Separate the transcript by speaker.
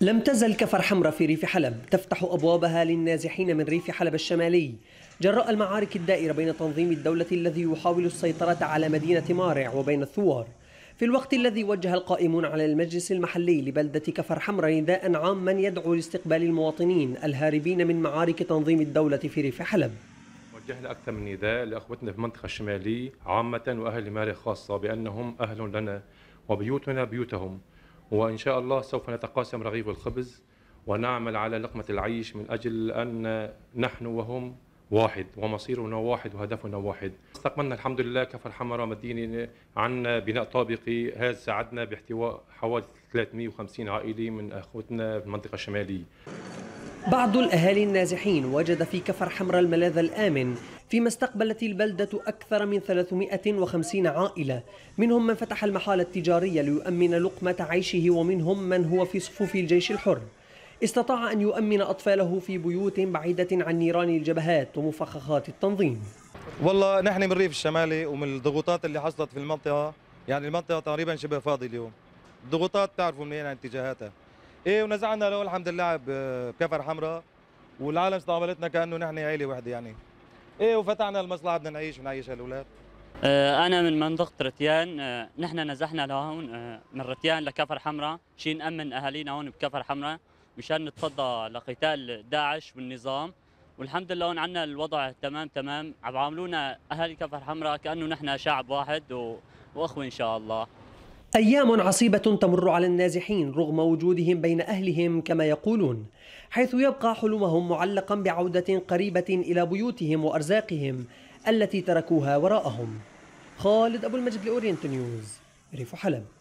Speaker 1: لم تزل كفر حمرة في ريف حلب تفتح أبوابها للنازحين من ريف حلب الشمالي جراء المعارك الدائرة بين تنظيم الدولة الذي يحاول السيطرة على مدينة مارع وبين الثوار في الوقت الذي وجه القائمون على المجلس المحلي لبلدة كفر حمرة نداء عاما يدعو لاستقبال المواطنين الهاربين من معارك تنظيم الدولة في ريف حلب
Speaker 2: وجهنا أكثر من نداء لأخوتنا في المنطقة الشمالية عامة وأهل مارع خاصة بأنهم أهل لنا وبيوتنا بيوتهم وإن شاء الله سوف نتقاسم رغيف الخبز ونعمل على لقمة العيش من أجل أن نحن وهم واحد ومصيرنا واحد وهدفنا واحد استقبلنا الحمد لله كفر حمراء مدينة عن بناء طابقي هذا ساعدنا باحتواء حوالي 350 عائلة من أخوتنا في المنطقة الشمالية
Speaker 1: بعض الأهالي النازحين وجد في كفر حمراء الملاذ الآمن فيما استقبلت البلدة أكثر من 350 عائلة منهم من فتح المحال التجاري ليؤمن لقمة عيشه ومنهم من هو في صفوف الجيش الحر استطاع أن يؤمن أطفاله في بيوت بعيدة عن نيران الجبهات ومفخخات التنظيم
Speaker 3: والله نحن من الريف الشمالي ومن الضغوطات اللي حصلت في المنطقة يعني المنطقة تقريبا شبه فاضي اليوم الضغوطات تعرفوا منين عن اتجاهاتها ايه ونزعنا له الحمد لله بكفر حمراء والعالم استقبلتنا كانه نحن عيله وحده يعني ايه وفتحنا المصلحه بدنا نعيش ونعيش هالاولاد
Speaker 4: آه، أنا من منطقة رتيان آه، نحن نزحنا لهون آه، من رتيان لكفر حمراء شي نأمن أهالينا هون بكفر حمراء مشان نتفضى لقتال داعش والنظام والحمد لله هون عنا الوضع تمام تمام عم عاملونا أهالي كفر حمراء كأنه نحن شعب واحد وأخوة إن شاء الله
Speaker 1: أيام عصيبة تمر على النازحين رغم وجودهم بين أهلهم كما يقولون حيث يبقى حلمهم معلقا بعودة قريبة إلى بيوتهم وأرزاقهم التي تركوها وراءهم خالد أبو المجد لأورينت نيوز ريف حلب